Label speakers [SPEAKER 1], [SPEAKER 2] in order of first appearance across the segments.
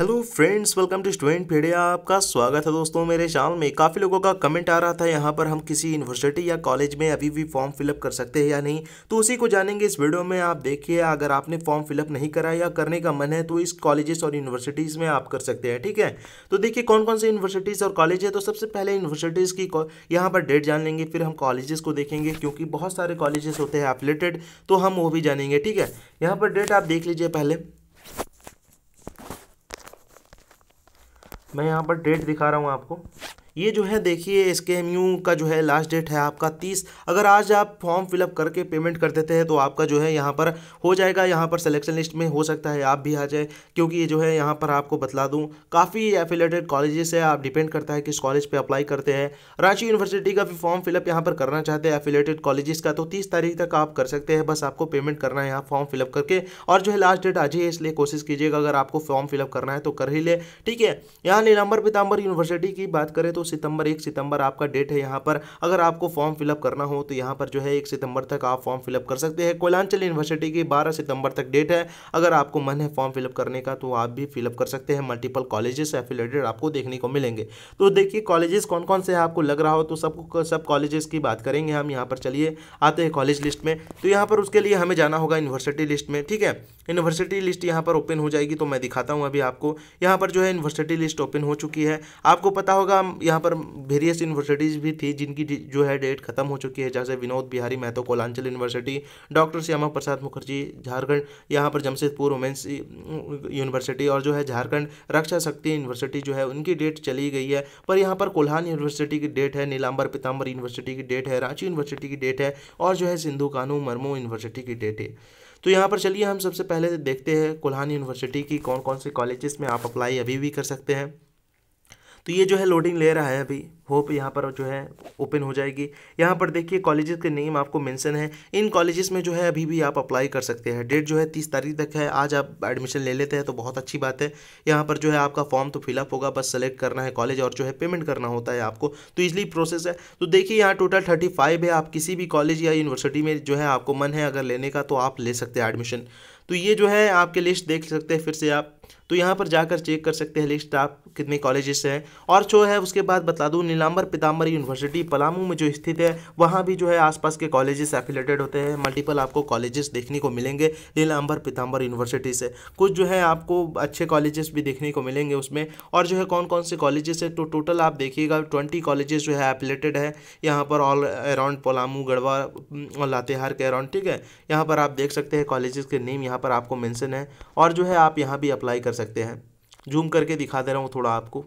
[SPEAKER 1] hello friends welcome to student फीडिया आपका स्वागत है दोस्तों मेरे चैनल में काफ़ी लोगों का कमेंट आ रहा था यहाँ पर हम किसी यूनिवर्सिटी या कॉलेज में अभी भी फॉर्म फिलअप कर सकते हैं या नहीं तो उसी को जानेंगे इस वीडियो में आप देखिए अगर आपने फॉर्म फिलअप नहीं करा या करने का मन है तो इस कॉलेजेस और यूनिवर्सिटीज़ में आप कर सकते हैं ठीक है तो देखिए कौन कौन से यूनिवर्सिटीज़ और कॉलेज है तो सबसे पहले यूनिवर्सिटीज़ की यहाँ पर डेट जान लेंगे फिर हम कॉलेजेस को देखेंगे क्योंकि बहुत सारे कॉलेजेस होते हैं अपलेटेड तो हम वो भी जानेंगे ठीक है यहाँ पर डेट आप देख लीजिए पहले मैं यहाँ पर डेट दिखा रहा हूँ आपको ये जो है देखिए इसके एम का जो है लास्ट डेट है आपका तीस अगर आज आप फॉर्म फिलअप करके पेमेंट कर देते हैं तो आपका जो है यहाँ पर हो जाएगा यहाँ पर सिलेक्शन लिस्ट में हो सकता है आप भी आ जाए क्योंकि ये जो है यहाँ पर आपको बतला दूँ काफ़ी एफिलेटेड कॉलेजेस है आप डिपेंड करता है किस कॉलेज पर अप्लाई करते हैं रांची यूनिवर्सिटी का भी फॉर्म फिलअप यहाँ पर करना चाहते हैं एफिलेटेड कॉलेजेस का तो तीस तारीख तक आप कर सकते हैं बस आपको पेमेंट करना है यहाँ फॉर्म फिलअप करके और जो है लास्ट डेट आज ही है इसलिए कोशिश कीजिएगा अगर आपको फॉर्म फिलअप करना है तो कर ही ले ठीक है यहाँ नीलाम्बर पीताम्बर यूनिवर्सिटी की बात करें तो सितंबर एक सितंबर आपका डेट है यहाँ पर अगर आपको फॉर्म फिलअप करना हो तो यहाँ पर जो है एक सितंबर तक आप फॉर्म फिलअप कर सकते हैं कोयलांचल यूनिवर्सिटी की बारह सितंबर तक डेट है अगर आपको मन है फॉर्म फिलअप करने का तो आप भी फिलअप कर सकते हैं मल्टीपल कॉलेजेस एफिलेटेड आपको देखने को मिलेंगे तो देखिए कॉलेजेस कौन कौन से आपको लग रहा हो तो सब सब कॉलेजेस की बात करेंगे हम यहाँ पर चलिए आते हैं कॉलेज लिस्ट में तो यहाँ पर उसके लिए हमें जाना होगा यूनिवर्सिटी लिस्ट में ठीक है यूनिवर्सिटी लिस्ट यहाँ पर ओपन हो जाएगी तो मैं दिखाता हूँ अभी आपको यहाँ पर जो है यूनिवर्सिटी लिस्ट ओपन हो चुकी है आपको पता होगा यहाँ पर वेरियस यूनिवर्सिटीज़ भी थी जिनकी जो है डेट खत्म हो चुकी है जैसे विनोद बिहारी महतो कोलांचल यूनिवर्सिटी डॉक्टर श्यामा प्रसाद मुखर्जी झारखंड यहाँ पर जमशेदपुर वुमेंस यूनिवर्सिटी और जो है झारखंड रक्षा शक्ति यूनिवर्सिटी जो है उनकी डेट चली गई है पर यहाँ पर कोल्हान यूनिवर्सिटी की डेट है नीलाम्बर पीताम्बर यूनिवर्सिटी की डेट है रांची यूनिवर्सिटी की डेट है और जो है सिंधु कानू मर्मू यूनिवर्सिटी की डेट है तो यहाँ पर चलिए हम सबसे पहले देखते हैं कोल्हान यूनिवर्सिटी की कौन कौन से कॉलेजेस में आप अप्लाई अभी भी कर सकते हैं तो ये जो है लोडिंग ले रहा है अभी होप यहाँ पर जो है ओपन हो जाएगी यहाँ पर देखिए कॉलेजेस के नेम आपको मेंशन है इन कॉलेजेस में जो है अभी भी आप अप्लाई कर सकते हैं डेट जो है तीस तारीख तक है आज आप एडमिशन ले लेते हैं तो बहुत अच्छी बात है यहाँ पर जो है आपका फॉर्म तो फिलअप होगा बस सेलेक्ट करना है कॉलेज और जो है पेमेंट करना होता है आपको तो इजली प्रोसेस है तो देखिए यहाँ टोटल थर्टी है आप किसी भी कॉलेज या यूनिवर्सिटी में जो है आपको मन है अगर लेने का तो आप ले सकते हैं एडमिशन तो ये जो है आपके लिस्ट देख सकते हैं फिर से आप तो यहाँ पर जाकर चेक कर सकते हैं लिस्ट आप कितने कॉलेजेस हैं और जो है उसके बाद बता दूँ नीलाम्बर पिताम्बर यूनिवर्सिटी पलामू में जो स्थित है वहाँ भी जो है आसपास के कॉलेजेस एफिलेटेड होते हैं मल्टीपल आपको कॉलेजेस देखने को मिलेंगे नीलाम्बर पिताम्बर यूनिवर्सिटी से कुछ जो है आपको अच्छे कॉलेजेस भी देखने को मिलेंगे उसमें और जो है कौन कौन से कॉलेजेस है तो टोटल आप देखिएगा ट्वेंटी कॉलेजेस जो है एफिलेटेड है यहाँ पर ऑल अराउंड पलामू गढ़वा और लातेहार के अराउंड ठीक है यहाँ पर आप देख सकते हैं कॉलेजेस के नेम यहाँ पर आपको मेंशन है और जो है आप यहाँ भी अप्लाई कर सकते हैं जूम करके दिखा दे रहा हूँ थोड़ा आपको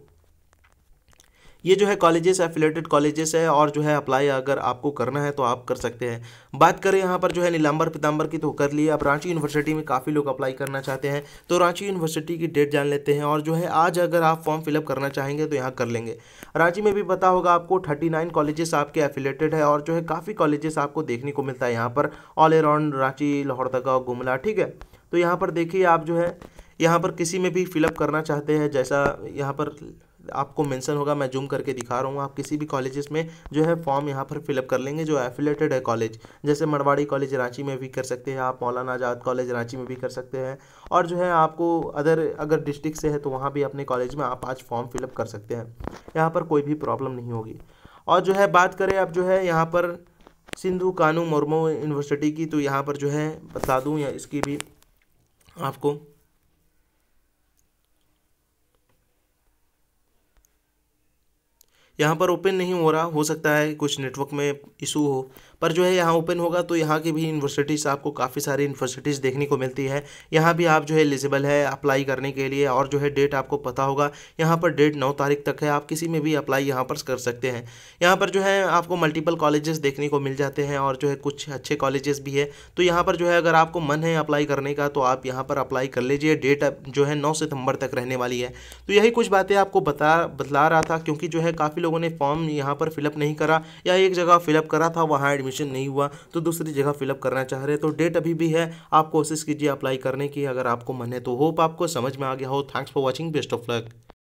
[SPEAKER 1] ये जो है कॉलेजेस एफिलेटेड कॉलेजेस है और जो है अप्लाई अगर आपको करना है तो आप कर सकते हैं बात करें यहाँ पर जो है नीलाम्बर पिताम्बर की तो कर लिए आप रांची यूनिवर्सिटी में काफ़ी लोग अप्लाई करना चाहते हैं तो रांची यूनिवर्सिटी की डेट जान लेते हैं और जो है आज अगर आप फॉर्म फिलअप करना चाहेंगे तो यहाँ कर लेंगे रांची में भी पता होगा आपको थर्टी नाइन कॉलेजेस आपके एफिलेटेड है और जो है काफ़ी कॉलेजेस आपको देखने को मिलता है यहाँ पर ऑल अराउंड रांची लोहरदगा गुमला ठीक है तो यहाँ पर देखिए आप जो है यहाँ पर किसी में भी फिलअप करना चाहते हैं जैसा यहाँ पर आपको मेंशन होगा मैं जूम करके दिखा रहा हूँ आप किसी भी कॉलेजेस में जो है फॉर्म यहाँ पर फिलअप कर लेंगे जो एफिलेटेड है कॉलेज जैसे मरवाड़ी कॉलेज रांची में भी कर सकते हैं आप मौलाना आजाद कॉलेज रांची में भी कर सकते हैं और जो है आपको अदर अगर डिस्ट्रिक्ट से है तो वहाँ भी अपने कॉलेज में आप आज फॉर्म फिलअप कर सकते हैं यहाँ पर कोई भी प्रॉब्लम नहीं होगी और जो है बात करें अब जो है यहाँ पर सिंधु कानू मुर्मू यूनिवर्सिटी की तो यहाँ पर जो है बता दूँ या इसकी भी आपको यहाँ पर ओपन नहीं हो रहा हो सकता है कुछ नेटवर्क में इशू हो पर जो है यहाँ ओपन होगा तो यहाँ की भी यूनिवर्सिटीज़ आपको काफ़ी सारी यूनिवर्सिटीज़ देखने को मिलती है यहाँ भी आप जो है एलिजिबल है अप्लाई करने के लिए और जो है डेट आपको पता होगा यहाँ पर डेट नौ तारीख तक है आप किसी में भी अप्लाई यहाँ पर कर सकते हैं यहाँ पर जो है आपको मल्टीपल कॉलेजेस देखने को मिल जाते हैं और जो है कुछ अच्छे कॉलेजेस भी है तो यहाँ पर जो है अगर आपको मन है अप्लाई करने का तो आप यहाँ पर अप्लाई कर लीजिए डेट जो है नौ सितम्बर तक रहने वाली है तो यही कुछ बातें आपको बता बतला रहा था क्योंकि जो है काफ़ी लोगों ने फॉर्म यहाँ पर फिलअप नहीं करा या एक जगह फिलअप करा था वहाँ एडमिशन नहीं हुआ तो दूसरी जगह फिलअप करना चाह रहे तो डेट अभी भी है आप कोशिश कीजिए अप्लाई करने की अगर आपको मन है तो होप आपको समझ में आ गया हो thanks for watching best of luck